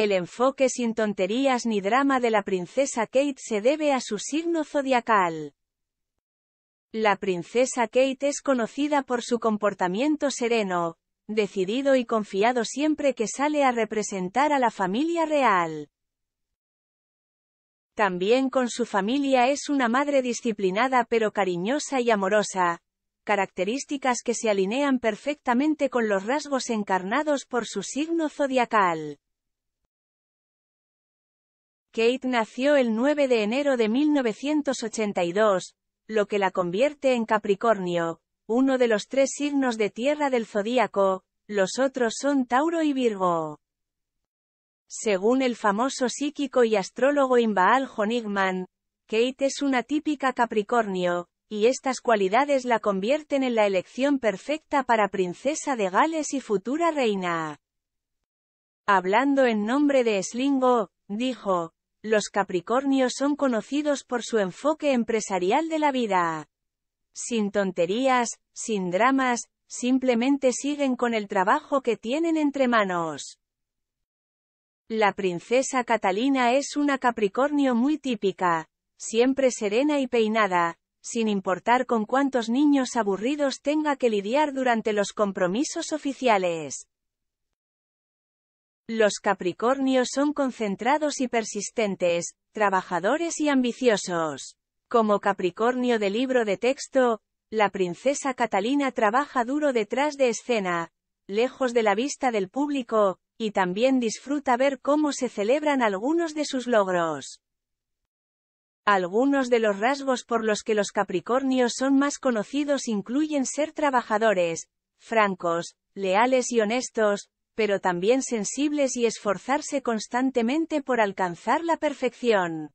El enfoque sin tonterías ni drama de la princesa Kate se debe a su signo zodiacal. La princesa Kate es conocida por su comportamiento sereno, decidido y confiado siempre que sale a representar a la familia real. También con su familia es una madre disciplinada pero cariñosa y amorosa, características que se alinean perfectamente con los rasgos encarnados por su signo zodiacal. Kate nació el 9 de enero de 1982, lo que la convierte en Capricornio, uno de los tres signos de tierra del zodíaco, los otros son Tauro y Virgo. Según el famoso psíquico y astrólogo Imbaal Honigman, Kate es una típica Capricornio, y estas cualidades la convierten en la elección perfecta para princesa de Gales y futura reina. Hablando en nombre de Slingo, dijo, los Capricornios son conocidos por su enfoque empresarial de la vida. Sin tonterías, sin dramas, simplemente siguen con el trabajo que tienen entre manos. La princesa Catalina es una Capricornio muy típica, siempre serena y peinada, sin importar con cuántos niños aburridos tenga que lidiar durante los compromisos oficiales. Los Capricornios son concentrados y persistentes, trabajadores y ambiciosos. Como Capricornio de libro de texto, la princesa Catalina trabaja duro detrás de escena, lejos de la vista del público, y también disfruta ver cómo se celebran algunos de sus logros. Algunos de los rasgos por los que los Capricornios son más conocidos incluyen ser trabajadores, francos, leales y honestos, pero también sensibles y esforzarse constantemente por alcanzar la perfección.